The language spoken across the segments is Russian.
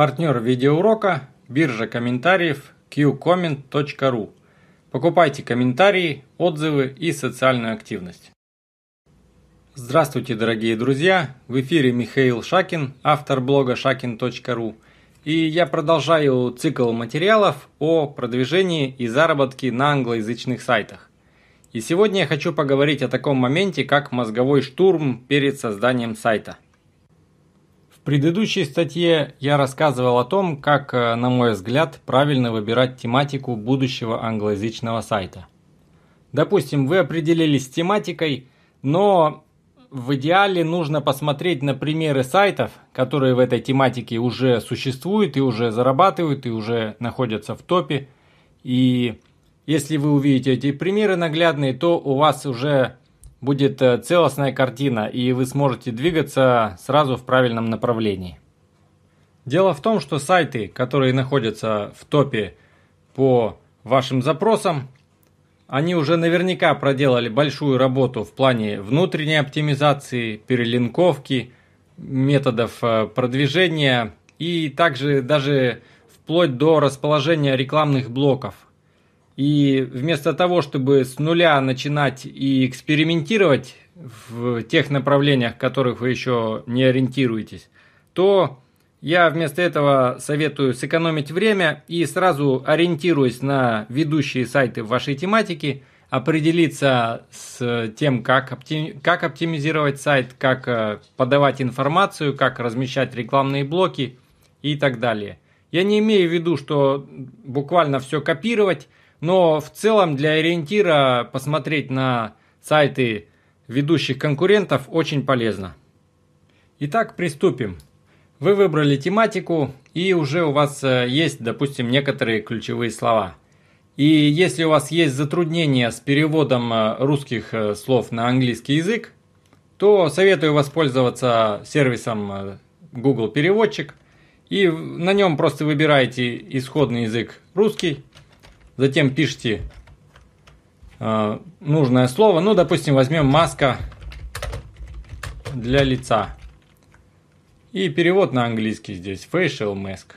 Партнер видеоурока – биржа комментариев qcomment.ru. Покупайте комментарии, отзывы и социальную активность. Здравствуйте, дорогие друзья! В эфире Михаил Шакин, автор блога shakin.ru. И я продолжаю цикл материалов о продвижении и заработке на англоязычных сайтах. И сегодня я хочу поговорить о таком моменте, как мозговой штурм перед созданием сайта – предыдущей статье я рассказывал о том, как, э, на мой взгляд, правильно выбирать тематику будущего англоязычного сайта. Допустим, вы определились с тематикой, но в идеале нужно посмотреть на примеры сайтов, которые в этой тематике уже существуют и уже зарабатывают, и уже находятся в топе. И если вы увидите эти примеры наглядные, то у вас уже будет э, целостная картина, и вы сможете двигаться сразу в правильном направлении. Дело в том, что сайты, которые находятся в топе по вашим запросам, они уже наверняка проделали большую работу в плане внутренней оптимизации, перелинковки, методов э, продвижения и также даже вплоть до расположения рекламных блоков – и вместо того, чтобы с нуля начинать и экспериментировать в тех направлениях, в которых вы еще не ориентируетесь, то я вместо этого советую сэкономить время и сразу ориентируясь на ведущие сайты вашей тематики, определиться с тем, как, оптим... как оптимизировать сайт, как э, подавать информацию, как размещать рекламные блоки и так далее. Я не имею в виду, что буквально все копировать, но в целом для ориентира посмотреть на сайты ведущих конкурентов очень полезно. Итак, приступим. Вы выбрали тематику и уже у вас э, есть, допустим, некоторые ключевые слова. И если у вас есть затруднения с переводом э, русских э, слов на английский язык, то советую воспользоваться сервисом Google Переводчик. И на нем просто выбираете исходный язык русский, Затем пишите э, нужное слово. Ну, допустим, возьмем маска для лица. И перевод на английский здесь. Facial mask.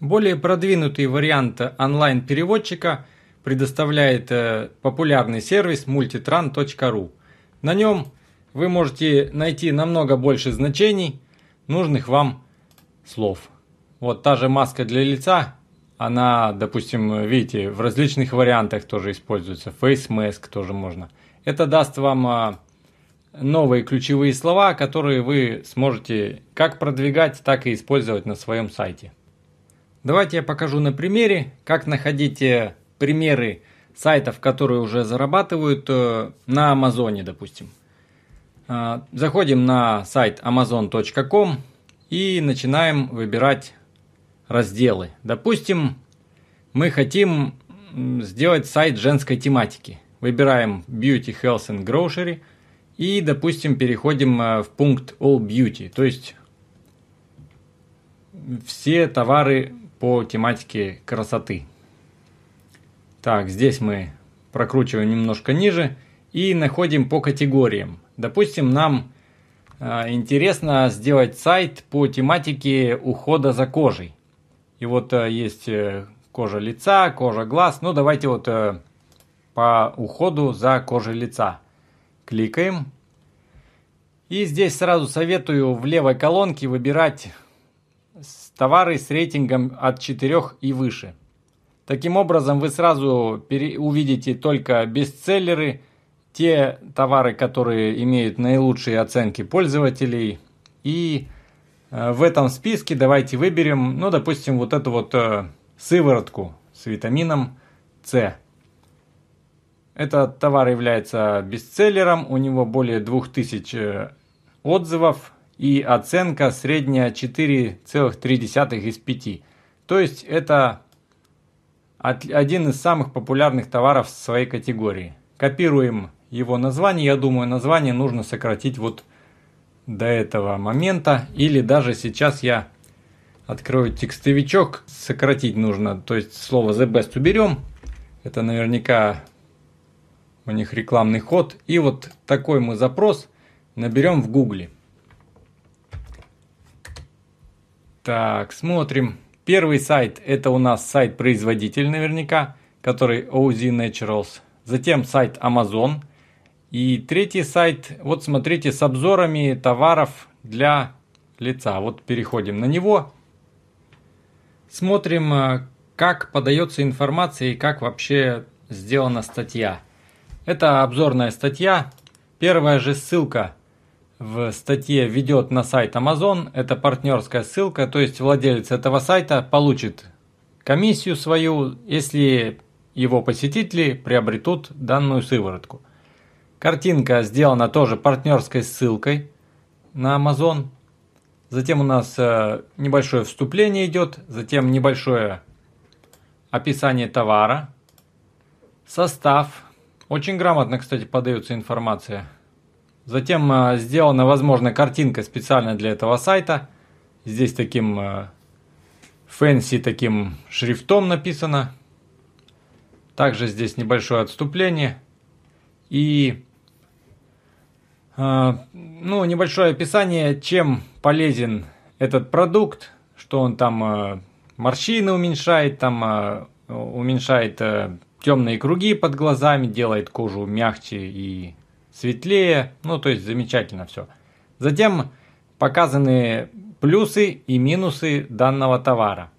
Более продвинутый вариант онлайн-переводчика предоставляет э, популярный сервис multitran.ru. На нем вы можете найти намного больше значений нужных вам слов. Вот та же маска для лица она, допустим, видите, в различных вариантах тоже используется. Face mask тоже можно. Это даст вам а, новые ключевые слова, которые вы сможете как продвигать, так и использовать на своем сайте. Давайте я покажу на примере, как находить э, примеры сайтов, которые уже зарабатывают э, на Амазоне, допустим. А, заходим на сайт amazon.com и начинаем выбирать разделы. Допустим, мы хотим сделать сайт женской тематики. Выбираем Beauty, Health and Grocery и, допустим, переходим э, в пункт All Beauty, то есть все товары по тематике красоты. Так, здесь мы прокручиваем немножко ниже и находим по категориям. Допустим, нам э, интересно сделать сайт по тематике ухода за кожей. И вот э, есть э, кожа лица, кожа глаз. Ну, давайте вот э, по уходу за кожей лица. Кликаем. И здесь сразу советую в левой колонке выбирать товары с рейтингом от 4 и выше. Таким образом вы сразу увидите только бестселлеры, те товары, которые имеют наилучшие оценки пользователей и Э, в этом списке давайте выберем, ну, допустим, вот эту вот э, сыворотку с витамином С. Этот товар является бестселлером, у него более 2000 э, отзывов и оценка средняя 4,3 из 5. То есть это один из самых популярных товаров в своей категории. Копируем его название, я думаю, название нужно сократить вот до этого момента. Или даже сейчас я открою текстовичок, сократить нужно, то есть слово the best уберем. Это наверняка у них рекламный ход. И вот такой мы запрос наберем в гугле. Так, смотрим. Первый сайт, это у нас сайт производитель наверняка, который OZ Naturals. Затем сайт Amazon – и третий сайт, вот смотрите, с обзорами товаров для лица. Вот переходим на него. Смотрим, э, как подается информация и как вообще сделана статья. Это обзорная статья. Первая же ссылка в статье ведет на сайт Amazon. Это партнерская ссылка, то есть владелец этого сайта получит комиссию свою, если его посетители приобретут данную сыворотку. Картинка сделана тоже партнерской ссылкой на Amazon. Затем у нас э, небольшое вступление идет, затем небольшое описание товара, состав. Очень грамотно, кстати, подается информация. Затем э, сделана, возможно, картинка специально для этого сайта. Здесь таким э, фэнси таким шрифтом написано. Также здесь небольшое отступление. И а, ну, небольшое описание, чем полезен этот продукт, что он там а, морщины уменьшает, там а, уменьшает э, темные круги под глазами, делает кожу мягче и светлее, ну, то есть замечательно все. Затем показаны плюсы и минусы данного товара.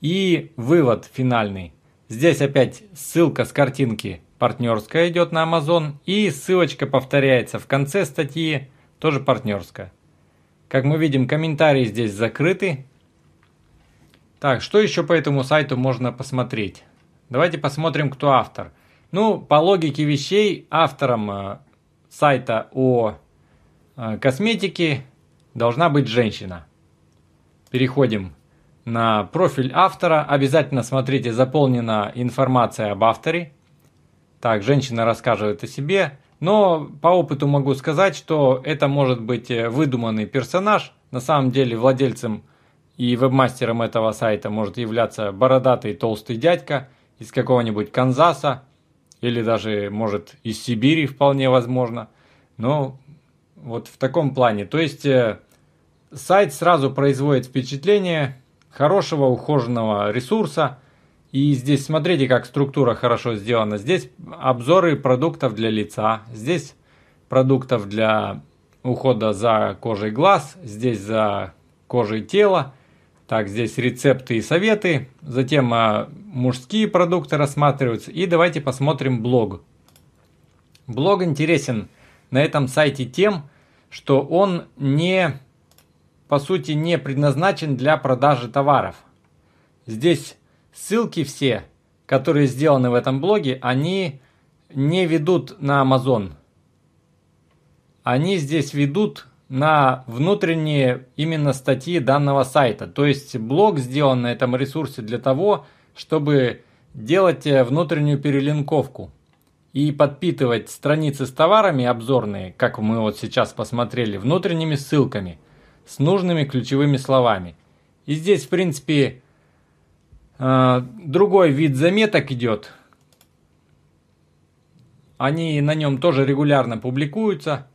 И вывод финальный. Здесь опять ссылка с картинки – партнерская идет на Amazon, и ссылочка повторяется в конце статьи, тоже партнерская. Как мы видим, комментарии здесь закрыты. Так, что еще по этому сайту можно посмотреть? Давайте посмотрим, кто автор. Ну, по логике вещей, автором э, сайта о э, косметике должна быть женщина. Переходим на профиль автора. Обязательно смотрите, заполнена информация об авторе. Так, женщина рассказывает о себе, но по опыту могу сказать, что это может быть э, выдуманный персонаж. На самом деле владельцем и вебмастером этого сайта может являться бородатый толстый дядька из какого-нибудь Канзаса или даже, может, из Сибири вполне возможно. Но вот в таком плане. То есть э, сайт сразу производит впечатление хорошего ухоженного ресурса – и здесь смотрите, как структура хорошо сделана. Здесь обзоры продуктов для лица, здесь продуктов для ухода за кожей глаз, здесь за кожей тела. Так, здесь рецепты и советы, затем а, мужские продукты рассматриваются. И давайте посмотрим блог. Блог интересен на этом сайте тем, что он не, по сути, не предназначен для продажи товаров. Здесь Ссылки все, которые сделаны в этом блоге, они не ведут на Amazon. Они здесь ведут на внутренние именно статьи данного сайта. То есть блог сделан на этом ресурсе для того, чтобы делать э, внутреннюю перелинковку и подпитывать страницы с товарами обзорные, как мы вот сейчас посмотрели, внутренними ссылками с нужными ключевыми словами. И здесь, в принципе, Э, другой вид заметок идет. Они на нем тоже регулярно публикуются.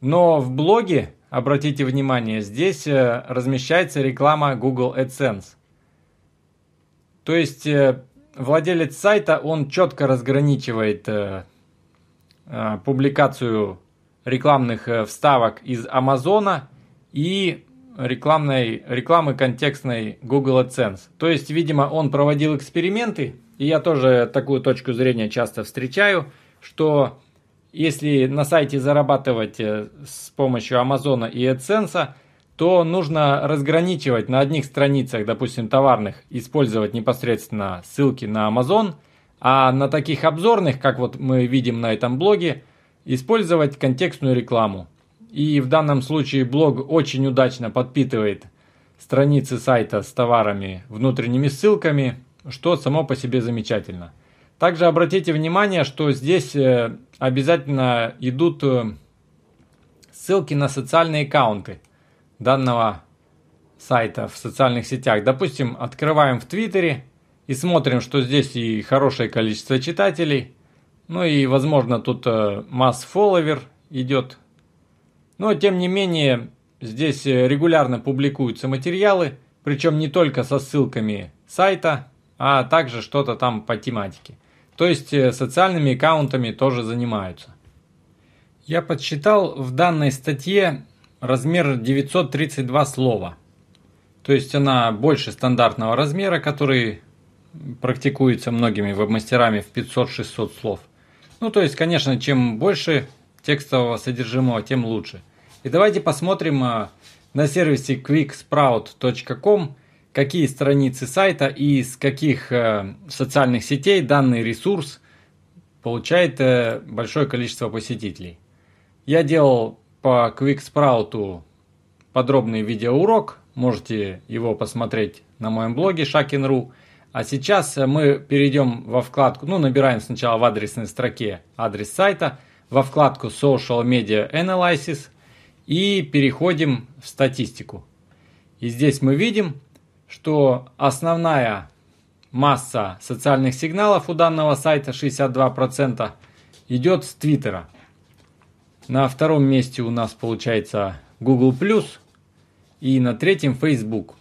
Но в блоге, обратите внимание, здесь э, размещается реклама Google AdSense. То есть э, владелец сайта, он четко разграничивает публикацию рекламных вставок из Амазона и рекламной, рекламы контекстной Google AdSense. То есть, видимо, он проводил эксперименты, и я тоже такую точку зрения часто встречаю, что если на сайте зарабатывать э, с помощью Amazon и AdSense, то нужно разграничивать на одних страницах, допустим, товарных, использовать непосредственно ссылки на Amazon, а на таких обзорных, как вот мы видим на этом блоге, использовать контекстную рекламу. И в данном случае блог очень удачно подпитывает страницы сайта с товарами внутренними ссылками, что само по себе замечательно. Также обратите внимание, что здесь э, обязательно идут э, ссылки на социальные аккаунты данного сайта в социальных сетях. Допустим, открываем в Твиттере и смотрим, что здесь и хорошее количество читателей, ну и, возможно, тут э, масс-фолловер идет но, тем не менее, здесь э, регулярно публикуются материалы, причем не только со ссылками сайта, а также что-то там по тематике. То есть э, социальными аккаунтами тоже занимаются. Я подсчитал в данной статье размер 932 слова. То есть она больше стандартного размера, который практикуется многими веб-мастерами в 500-600 слов. Ну, то есть, конечно, чем больше текстового содержимого, тем лучше. И давайте посмотрим э, на сервисе quicksprout.com, какие страницы сайта и из каких э, социальных сетей данный ресурс получает э, большое количество посетителей. Я делал по QuickSprout подробный видеоурок, можете его посмотреть на моем блоге Shakin.ru. А сейчас мы перейдем во вкладку, ну, набираем сначала в адресной строке адрес сайта – во вкладку Social Media Analysis и переходим в статистику. И здесь мы видим, что основная масса социальных сигналов у данного сайта 62% идет с Твиттера. На втором месте у нас получается Google+, и на третьем Facebook.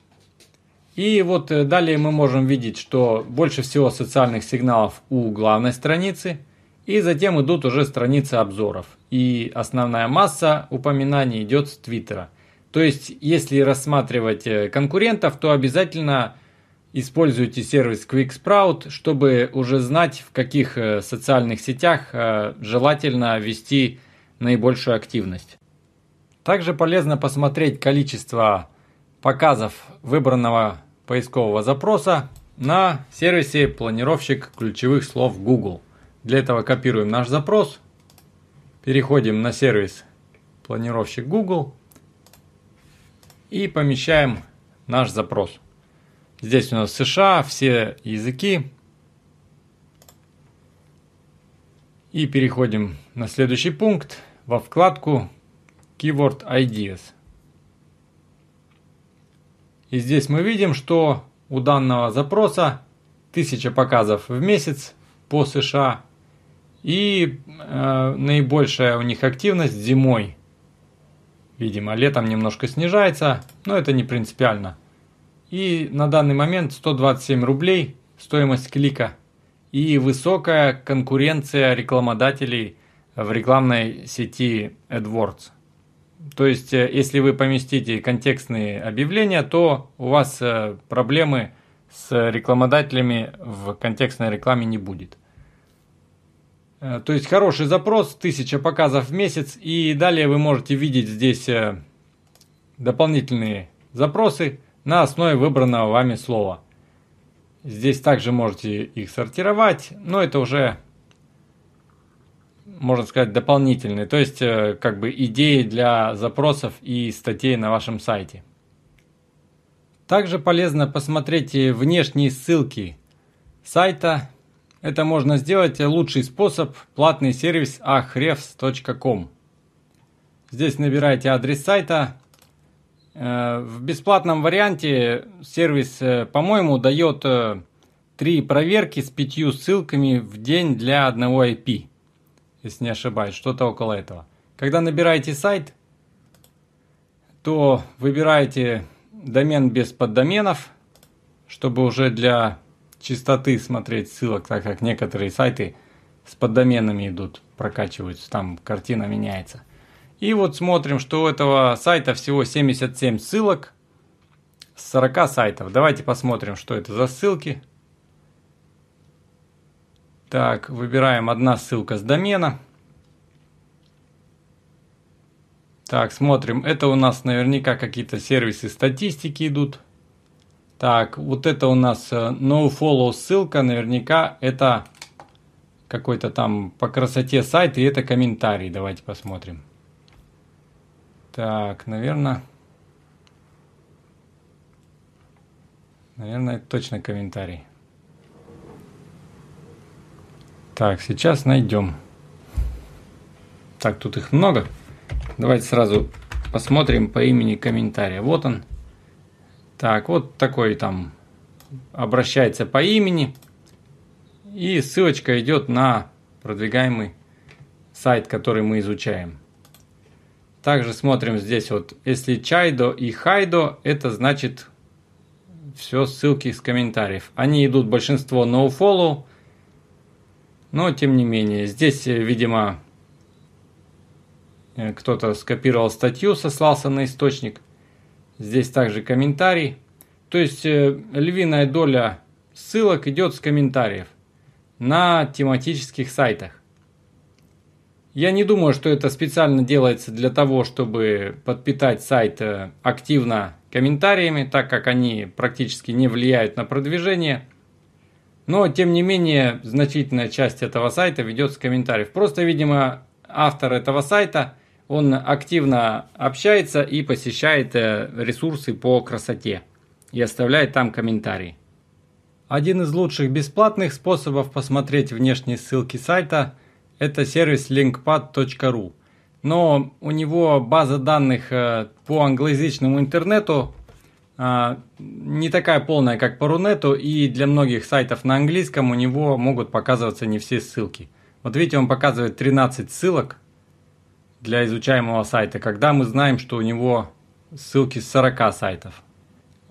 И вот э, далее мы можем видеть, что больше всего социальных сигналов у главной страницы, и затем идут уже страницы обзоров. И основная масса упоминаний идет с Твиттера. То есть, если рассматривать э, конкурентов, то обязательно используйте сервис QuickSprout, чтобы уже знать, в каких э, социальных сетях э, желательно вести наибольшую активность. Также полезно посмотреть количество показов выбранного поискового запроса на сервисе планировщик ключевых слов Google – для этого копируем наш запрос, переходим на сервис планировщик Google и помещаем наш запрос. Здесь у нас США, все языки. И переходим на следующий пункт, во вкладку Keyword Ideas. И здесь мы видим, что у данного запроса 1000 показов в месяц по США и э, наибольшая у них активность зимой. Видимо, летом немножко снижается, но это не принципиально. И на данный момент 127 рублей стоимость клика. И высокая конкуренция рекламодателей в рекламной сети AdWords. То есть, э, если вы поместите контекстные объявления, то у вас э, проблемы с рекламодателями в контекстной рекламе не будет. Э, то есть хороший запрос, 1000 показов в месяц, и далее вы можете видеть здесь э, дополнительные запросы на основе выбранного вами слова. Здесь также можете их сортировать, но это уже, можно сказать, дополнительные, то есть э, как бы идеи для запросов и статей на вашем сайте. Также полезно посмотреть внешние ссылки сайта, это можно сделать э, лучший способ – платный сервис ahrefs.com. Здесь набираете адрес сайта. Э, в бесплатном варианте сервис, э, по-моему, дает три проверки с пятью ссылками в день для одного IP, если не ошибаюсь, что-то около этого. Когда набираете сайт, то выбираете домен без поддоменов, чтобы уже для чистоты смотреть ссылок, так как некоторые сайты с поддоменами идут, прокачиваются, там картина меняется. И вот смотрим, что у этого сайта всего 77 ссылок с 40 сайтов. Давайте посмотрим, что это за ссылки. Так, выбираем одна ссылка с домена. Так, смотрим. Это у нас наверняка какие-то сервисы статистики идут. Так, вот это у нас э, nofollow ссылка, наверняка это какой-то там по красоте сайт, и это комментарий. Давайте посмотрим. Так, наверное... Наверное, это точно комментарий. Так, сейчас найдем. Так, тут их много. Давайте сразу посмотрим по имени комментария. Вот он. Так, вот такой там обращается по имени. И ссылочка идет на продвигаемый сайт, который мы изучаем. Также смотрим здесь вот, если чайдо и хайдо, это значит все ссылки из комментариев. Они идут большинство nofollow, но тем не менее, здесь, э, видимо, э, кто-то скопировал статью, сослался на источник. Здесь также комментарий. То есть э, львиная доля ссылок идет с комментариев на тематических сайтах. Я не думаю, что это специально делается для того, чтобы подпитать сайт э, активно комментариями, так как они практически не влияют на продвижение. Но, тем не менее, значительная часть этого сайта ведет с комментариев. Просто, видимо, автор этого сайта – он активно общается и посещает э, ресурсы по красоте и оставляет там комментарии. Один из лучших бесплатных способов посмотреть внешние ссылки сайта – это сервис linkpad.ru. Но у него база данных э, по англоязычному интернету э, не такая полная, как по Рунету, и для многих сайтов на английском у него могут показываться не все ссылки. Вот видите, он показывает 13 ссылок – для изучаемого сайта, когда мы знаем, что у него ссылки с 40 сайтов,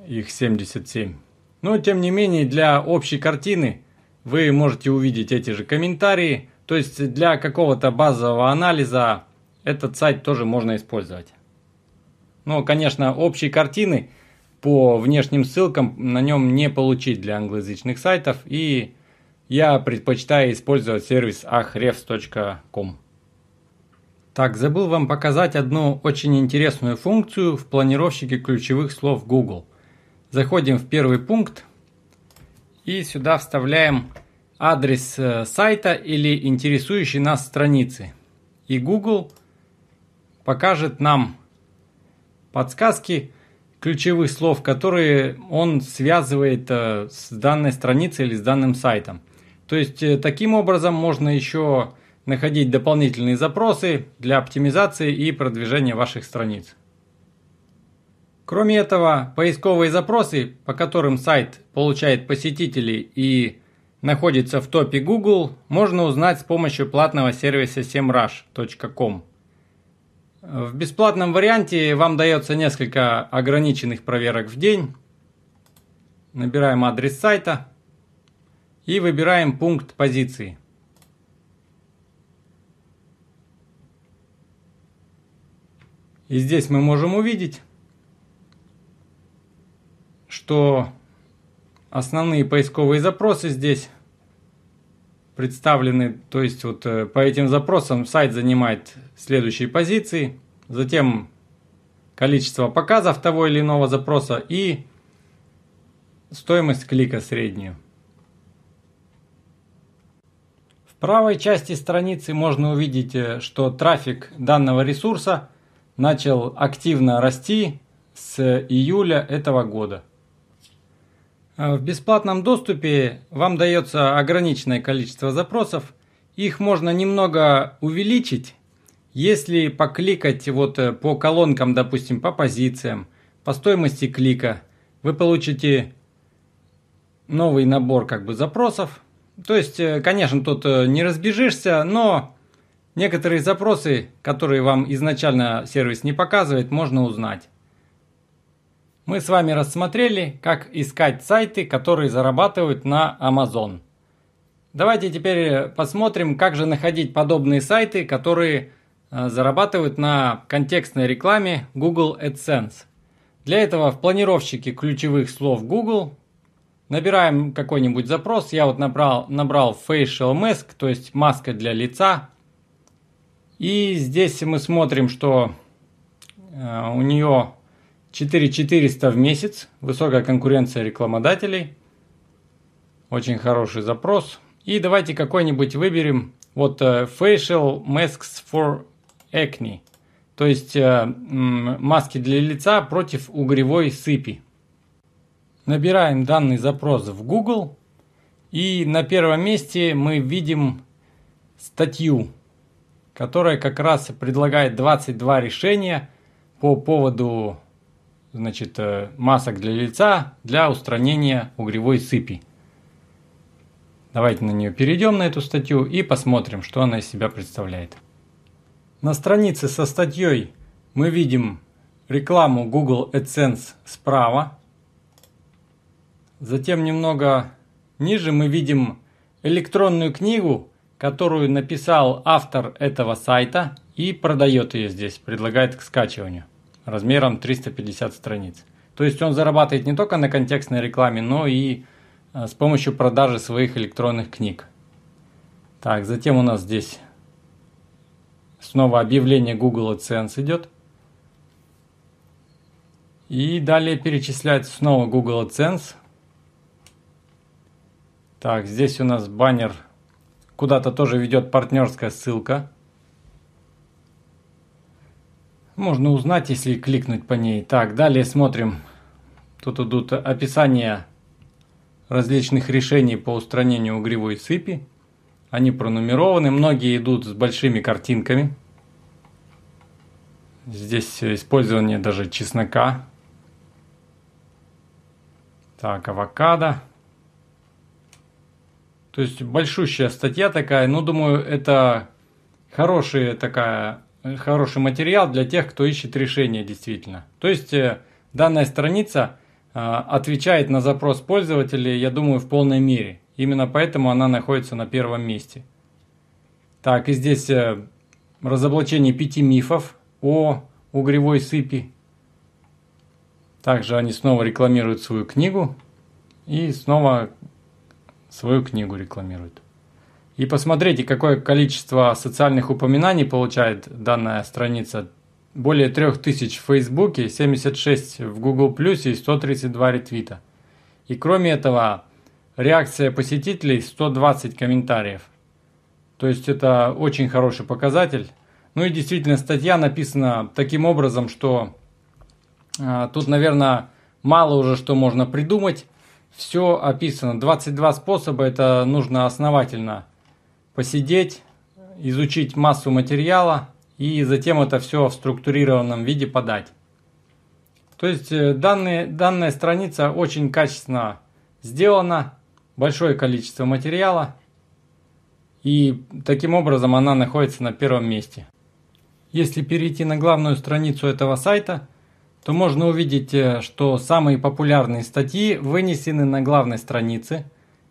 их 77. Но, тем не менее, для общей картины вы можете увидеть эти же комментарии, то есть для какого-то базового анализа этот сайт тоже можно использовать. Но, конечно, общей картины по внешним ссылкам на нем не получить для англоязычных сайтов, и я предпочитаю использовать сервис ahrefs.com. Так, забыл вам показать одну очень интересную функцию в планировщике ключевых слов Google. Заходим в первый пункт и сюда вставляем адрес э, сайта или интересующей нас страницы. И Google покажет нам подсказки ключевых слов, которые он связывает э, с данной страницей или с данным сайтом. То есть э, таким образом можно еще находить дополнительные запросы для оптимизации и продвижения ваших страниц. Кроме этого, поисковые запросы, по которым сайт получает посетителей и находится в топе Google, можно узнать с помощью платного сервиса semrush.com. В бесплатном варианте вам дается несколько ограниченных проверок в день. Набираем адрес сайта и выбираем пункт позиции. И здесь мы можем увидеть, что основные поисковые запросы здесь представлены. То есть вот э, по этим запросам сайт занимает следующие позиции, затем количество показов того или иного запроса и стоимость клика среднюю. В правой части страницы можно увидеть, э, что трафик данного ресурса – начал активно расти с июля этого года. А в бесплатном доступе вам дается ограниченное количество запросов. Их можно немного увеличить, если покликать вот э, по колонкам, допустим, по позициям, по стоимости клика. Вы получите новый набор как бы запросов. То есть, э, конечно, тут э, не разбежишься, но Некоторые запросы, которые вам изначально сервис не показывает, можно узнать. Мы с вами рассмотрели, как искать сайты, которые зарабатывают на Amazon. Давайте теперь посмотрим, как же находить подобные сайты, которые э, зарабатывают на контекстной рекламе Google AdSense. Для этого в планировщике ключевых слов Google набираем какой-нибудь запрос. Я вот набрал, набрал facial mask, то есть маска для лица, и здесь мы смотрим, что э, у нее 4400 в месяц, высокая конкуренция рекламодателей, очень хороший запрос. И давайте какой-нибудь выберем, вот э, Facial Masks for Acne, то есть э, маски для лица против угревой сыпи. Набираем данный запрос в Google, и на первом месте мы видим статью которая как раз предлагает 22 решения по поводу значит, э, масок для лица для устранения угревой сыпи. Давайте на нее перейдем, на эту статью, и посмотрим, что она из себя представляет. На странице со статьей мы видим рекламу Google AdSense справа. Затем немного ниже мы видим электронную книгу которую написал автор этого сайта и продает ее здесь, предлагает к скачиванию размером 350 страниц. То есть он зарабатывает не только на контекстной рекламе, но и э, с помощью продажи своих электронных книг. Так, затем у нас здесь снова объявление Google AdSense идет. И далее перечисляется снова Google AdSense. Так, здесь у нас баннер Куда-то тоже ведет партнерская ссылка. Можно узнать, если кликнуть по ней. Так, далее смотрим. Тут идут описания различных решений по устранению угревой сыпи. Они пронумерованы, многие идут с большими картинками. Здесь использование даже чеснока. Так, авокадо. То есть большущая статья такая, но ну, думаю, это хороший, такая, хороший материал для тех, кто ищет решение действительно. То есть э, данная страница э, отвечает на запрос пользователей, я думаю, в полной мере. Именно поэтому она находится на первом месте. Так, и здесь э, разоблачение пяти мифов о угревой сыпи. Также они снова рекламируют свою книгу и снова свою книгу рекламирует. И посмотрите, какое количество социальных упоминаний получает данная страница. Более 3000 в Фейсбуке, 76 в Google+, и 132 ретвита. И кроме этого, реакция посетителей 120 комментариев. То есть это очень хороший показатель. Ну и действительно, статья написана таким образом, что э, тут, наверное, мало уже что можно придумать все описано. 22 способа, это нужно основательно посидеть, изучить массу материала и затем это все в структурированном виде подать. То есть э, данные, данная страница очень качественно сделана, большое количество материала и таким образом она находится на первом месте. Если перейти на главную страницу этого сайта – то можно увидеть, э, что самые популярные статьи вынесены на главной странице,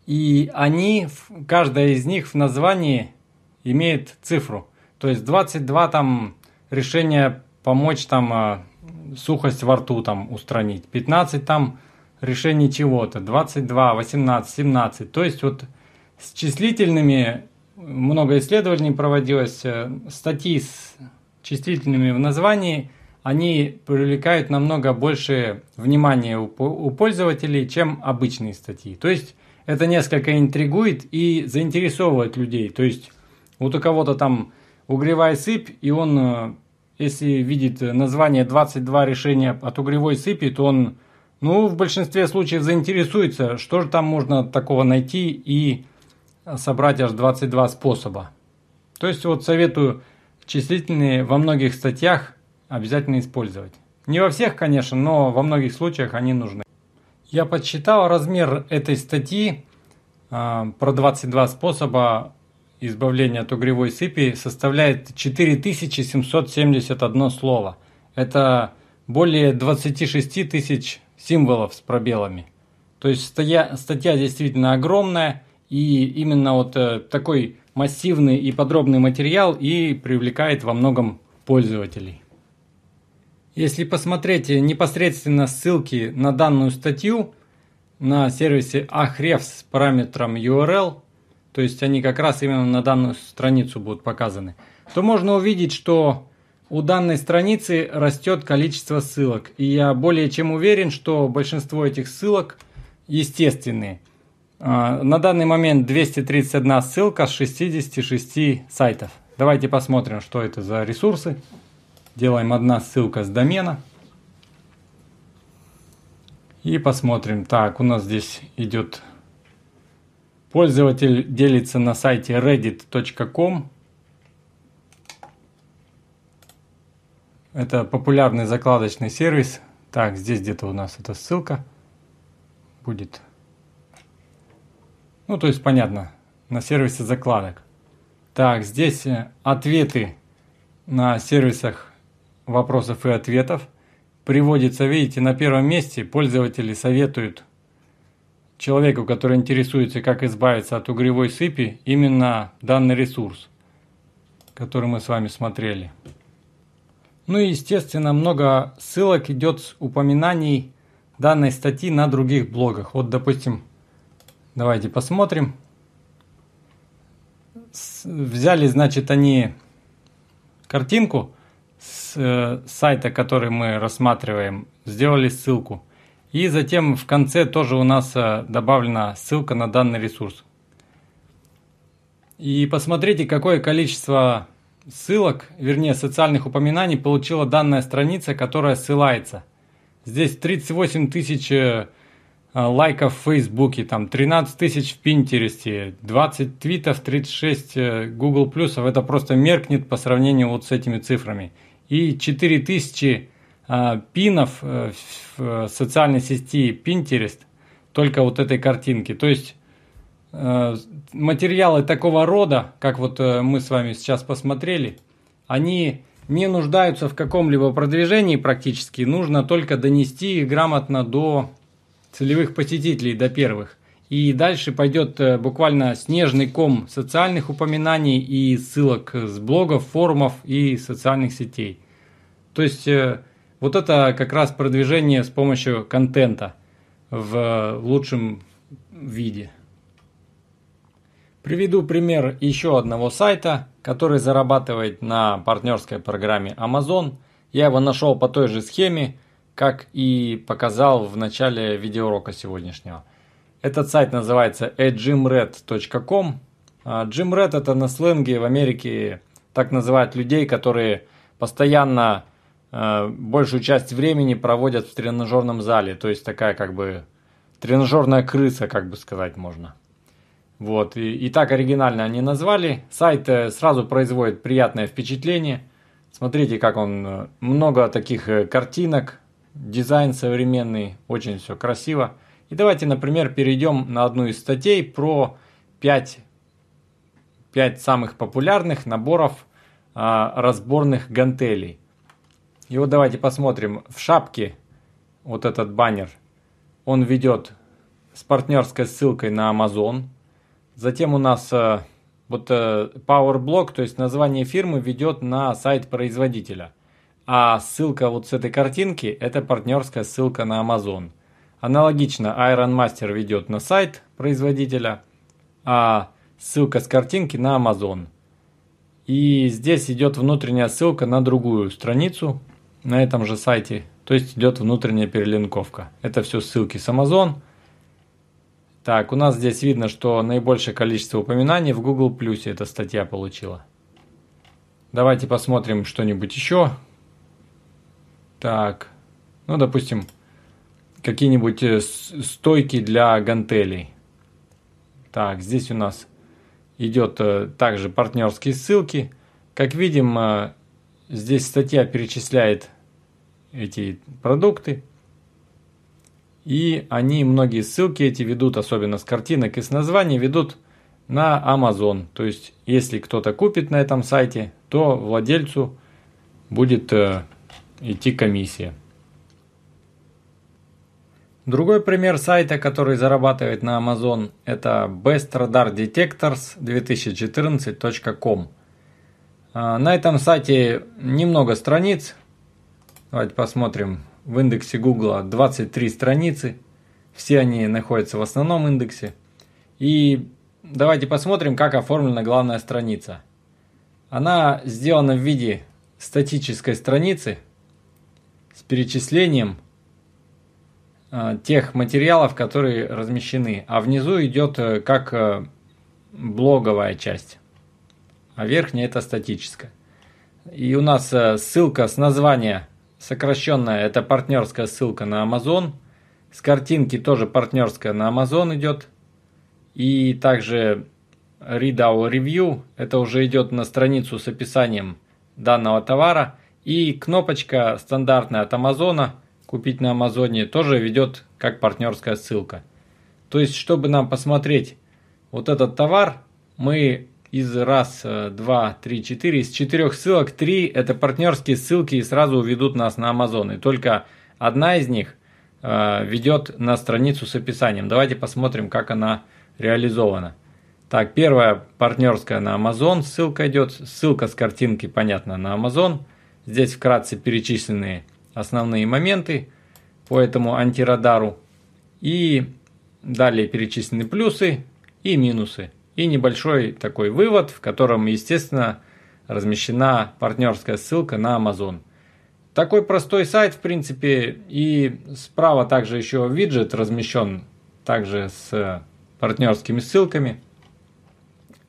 и они, каждая из них в названии имеет цифру. То есть 22 там решение помочь там э, сухость во рту там устранить, 15 там решение чего-то, 22, 18, 17. То есть вот с числительными э, много исследований проводилось, статьи с числительными в названии – они привлекают намного больше внимания у, пользователей, чем обычные статьи. То есть это несколько интригует и заинтересовывает людей. То есть вот у кого-то там угревая сыпь, и он, э, если видит название 22 решения от угревой сыпи, то он, ну, в большинстве случаев заинтересуется, что же там можно такого найти и собрать аж 22 способа. То есть вот советую числительные во многих статьях обязательно использовать. Не во всех, конечно, но во многих случаях они нужны. Я подсчитал размер этой статьи э, про 22 способа избавления от угревой сыпи составляет 4771 слово. Это более 26 тысяч символов с пробелами. То есть статья, статья действительно огромная, и именно вот э, такой массивный и подробный материал и привлекает во многом пользователей. Если посмотреть э, непосредственно ссылки на данную статью на сервисе Ahrefs с параметром URL, то есть они как раз именно на данную страницу будут показаны, то можно увидеть, что у данной страницы растет количество ссылок. И я более чем уверен, что большинство этих ссылок естественные. А, на данный момент 231 ссылка с 66 сайтов. Давайте посмотрим, что это за ресурсы. Делаем одна ссылка с домена. И посмотрим. Так, у нас здесь идет пользователь делится на сайте reddit.com. Это популярный закладочный сервис. Так, здесь где-то у нас эта ссылка будет. Ну, то есть понятно, на сервисе закладок. Так, здесь э, ответы на сервисах вопросов и ответов приводится, видите, на первом месте пользователи советуют человеку, который интересуется, как избавиться от угревой сыпи, именно данный ресурс, который мы с вами смотрели. Ну и, естественно, много ссылок идет с упоминаний данной статьи на других блогах. Вот, допустим, давайте посмотрим. С взяли, значит, они картинку – с э, сайта, который мы рассматриваем, сделали ссылку. И затем в конце тоже у нас э, добавлена ссылка на данный ресурс. И посмотрите, какое количество ссылок, вернее социальных упоминаний получила данная страница, которая ссылается. Здесь 38 тысяч э, лайков в Фейсбуке, там 13 тысяч в Пинтересте, 20 твитов, 36 Google плюсов. Это просто меркнет по сравнению вот с этими цифрами и 4000 а, пинов э, э, в социальной сети Pinterest только вот этой картинки. То есть э, материалы такого рода, как вот мы с вами сейчас посмотрели, они не нуждаются в каком-либо продвижении практически, нужно только донести их грамотно до целевых посетителей, до первых. И дальше пойдет э, буквально снежный ком социальных упоминаний и ссылок с блогов, форумов и социальных сетей. То есть э, вот это как раз продвижение с помощью контента э, в лучшем виде. Приведу пример еще одного сайта, который зарабатывает на партнерской программе Amazon. Я его нашел по той же схеме, как и показал в начале видеоурока сегодняшнего – этот сайт называется agimred.com. Jimred а, это на сленге в Америке так называют людей, которые постоянно э, большую часть времени проводят в тренажерном зале. То есть такая как бы тренажерная крыса, как бы сказать можно. Вот, и, и так оригинально они назвали. Сайт э, сразу производит приятное впечатление. Смотрите, как он, э, много таких э, картинок, дизайн современный, очень все красиво. И давайте, например, перейдем на одну из статей про 5, 5 самых популярных наборов а, разборных гантелей. И вот давайте посмотрим в шапке вот этот баннер. Он ведет с партнерской ссылкой на Amazon. Затем у нас а, вот а, э, PowerBlock, то есть название фирмы ведет на сайт производителя. А ссылка вот с этой картинки это партнерская ссылка на Amazon – Аналогично Iron Master ведет на сайт производителя, а ссылка с картинки на Amazon. И здесь идет внутренняя ссылка на другую страницу на этом же сайте. То есть идет внутренняя перелинковка. Это все ссылки с Amazon. Так, у нас здесь видно, что наибольшее количество упоминаний в Google Plus эта статья получила. Давайте посмотрим что-нибудь еще. Так, ну допустим, какие-нибудь э, стойки для гантелей. Так, здесь у нас идет э, также партнерские ссылки. Как видим, э, здесь статья перечисляет эти продукты. И они, многие ссылки эти ведут, особенно с картинок и с названий, ведут на Amazon. То есть, если кто-то купит на этом сайте, то владельцу будет идти комиссия. Другой пример сайта, который зарабатывает на Amazon, это bestradardetectors2014.com. А, на этом сайте немного страниц. Давайте посмотрим. В индексе Google 23 страницы. Все они находятся в основном индексе. И давайте посмотрим, как оформлена главная страница. Она сделана в виде статической страницы с перечислением – Э, тех материалов, которые размещены. А внизу идет э, как э, блоговая часть, а верхняя это статическая. И у нас ссылка с названия сокращенная, это партнерская ссылка на Amazon. С картинки тоже партнерская на Amazon идет. И также Read Our Review, это уже идет на страницу с описанием данного товара. И кнопочка стандартная от Амазона – купить на Амазоне, тоже ведет как партнерская ссылка. То есть, чтобы нам посмотреть вот этот товар, мы из раз, э, два, три, четыре, из четырех ссылок три это партнерские ссылки и сразу уведут нас на Амазон, И только одна из них э, ведет на страницу с описанием. Давайте посмотрим, как она реализована. Так, первая партнерская на Amazon ссылка идет. Ссылка с картинки, понятно, на Amazon. Здесь вкратце перечисленные основные моменты по этому антирадару. И далее перечислены плюсы и минусы. И небольшой такой вывод, в котором, естественно, размещена партнерская ссылка на Amazon. Такой простой сайт, в принципе, и справа также еще виджет размещен также с партнерскими ссылками.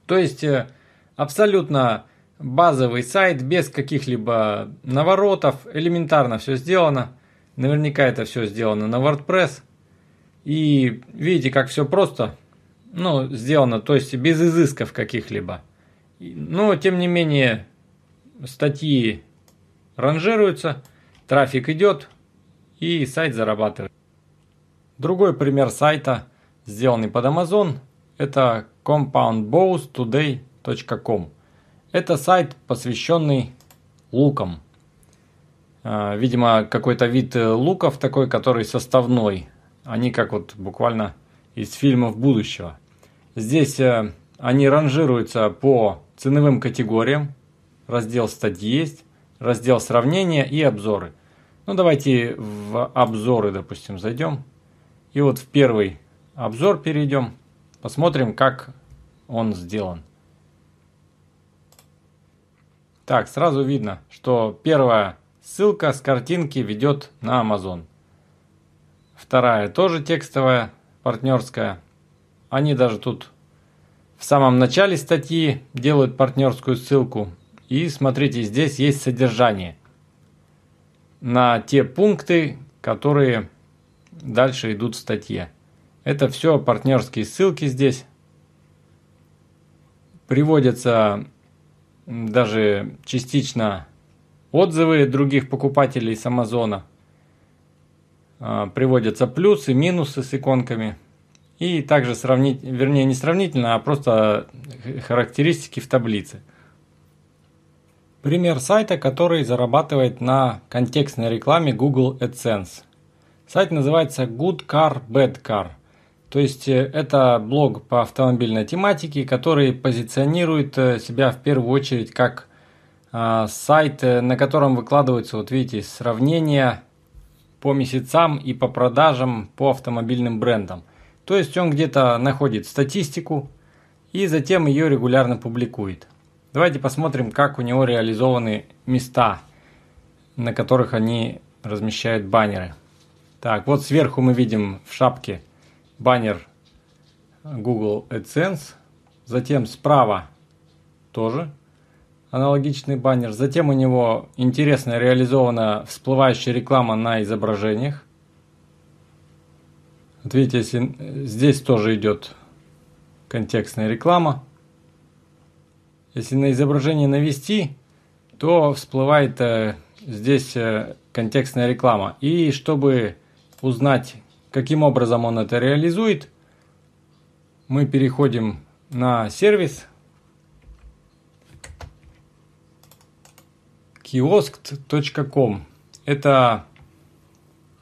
То есть э, абсолютно Базовый сайт без каких-либо наворотов, элементарно все сделано. Наверняка это все сделано на WordPress. И видите, как все просто, ну, сделано, то есть без изысков каких-либо. Но, тем не менее, статьи ранжируются, трафик идет, и сайт зарабатывает. Другой пример сайта, сделанный под Amazon, это compoundbowstoday.com. Это сайт, посвященный лукам. А, видимо, какой-то вид э, луков такой, который составной. Они а как вот буквально из фильмов будущего. Здесь э, они ранжируются по ценовым категориям. Раздел статьи есть, раздел сравнения и обзоры. Ну давайте в обзоры, допустим, зайдем. И вот в первый обзор перейдем. Посмотрим, как он сделан. Так, сразу видно, что первая ссылка с картинки ведет на Amazon. Вторая тоже текстовая, партнерская. Они даже тут в самом начале статьи делают партнерскую ссылку. И смотрите, здесь есть содержание на те пункты, которые дальше идут в статье. Это все партнерские ссылки здесь. Приводятся даже частично отзывы других покупателей с Амазона. А, приводятся плюсы, минусы с иконками. И также сравнить, вернее не сравнительно, а просто характеристики в таблице. Пример сайта, который зарабатывает на контекстной рекламе Google AdSense. Сайт называется Good Car Bad Car – то есть э, это блог по автомобильной тематике, который позиционирует э, себя в первую очередь как а, сайт, э, на котором выкладываются, вот видите, сравнения по месяцам и по продажам по автомобильным брендам. То есть он где-то находит статистику и затем ее регулярно публикует. Давайте посмотрим, как у него реализованы места, на которых они размещают баннеры. Так, вот сверху мы видим в шапке – баннер Google AdSense, затем справа тоже аналогичный баннер, затем у него интересно реализована всплывающая реклама на изображениях. Вот видите, если здесь тоже идет контекстная реклама. Если на изображение навести, то всплывает э, здесь э, контекстная реклама. И чтобы узнать, Каким образом он это реализует? Мы переходим на сервис kiosk.com. Это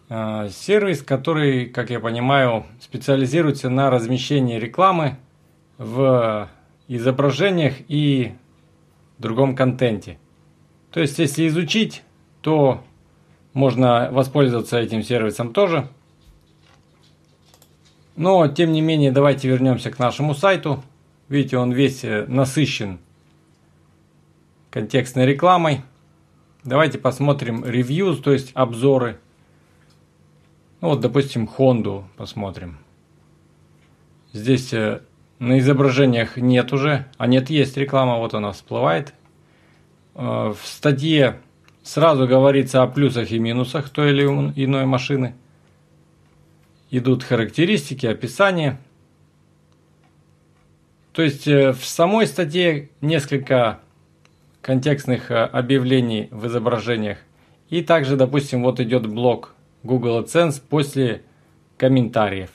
а, сервис, который, как я понимаю, специализируется на размещении рекламы в изображениях и другом контенте. То есть, если изучить, то можно воспользоваться этим сервисом тоже – но, тем не менее, давайте вернемся к нашему сайту. Видите, он весь э, насыщен контекстной рекламой. Давайте посмотрим ревью, то есть обзоры. Ну, вот, допустим, Honda посмотрим. Здесь э, на изображениях нет уже, а нет, есть реклама, вот она всплывает. Э, в статье сразу говорится о плюсах и минусах той или иной машины – идут характеристики, описание. То есть э, в самой статье несколько контекстных э, объявлений в изображениях. И также, допустим, вот идет блок Google AdSense после комментариев.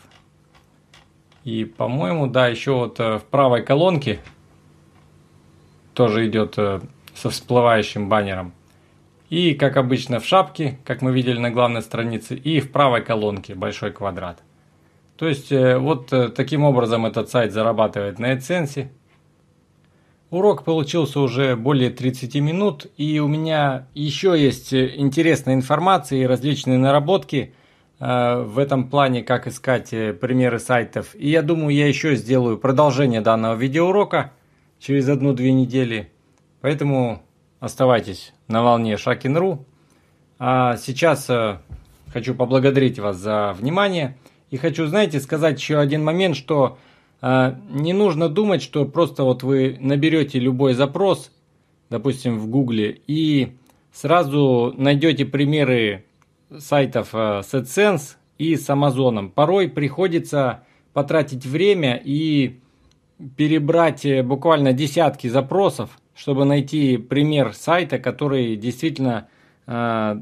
И, по-моему, да, еще вот э, в правой колонке тоже идет со всплывающим баннером. И, как обычно, в шапке, как мы видели на главной странице, и в правой колонке большой квадрат. То есть, э, вот э, таким образом этот сайт зарабатывает на AdSense. Урок получился уже более 30 минут, и у меня еще есть э, интересная информация и различные наработки э, в этом плане, как искать примеры сайтов. И я думаю, я еще сделаю продолжение данного видеоурока через одну-две недели. Поэтому оставайтесь на волне Шакин.ру. А сейчас э, хочу поблагодарить вас за внимание. И хочу, знаете, сказать еще один момент, что э, не нужно думать, что просто вот вы наберете любой запрос, допустим, в Гугле, и сразу найдете примеры сайтов э, с AdSense и с Amazon. Порой приходится потратить время и перебрать буквально десятки запросов, чтобы найти пример сайта, который действительно э,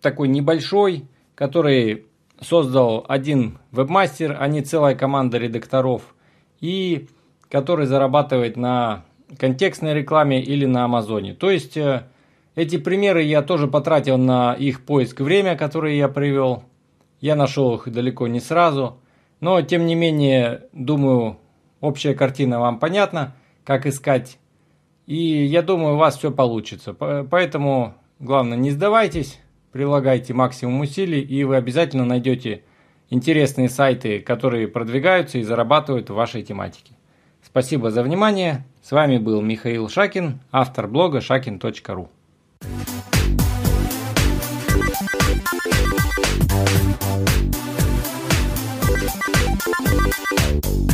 такой небольшой, который создал один вебмастер, а не целая команда редакторов, и который зарабатывает на контекстной рекламе или на Амазоне. То есть э, эти примеры я тоже потратил на их поиск время, которое я привел. Я нашел их далеко не сразу, но тем не менее, думаю, общая картина вам понятна, как искать и я думаю, у вас все получится. Поэтому, главное, не сдавайтесь, прилагайте максимум усилий, и вы обязательно найдете интересные сайты, которые продвигаются и зарабатывают в вашей тематике. Спасибо за внимание. С вами был Михаил Шакин, автор блога шакин.ру. Thank you.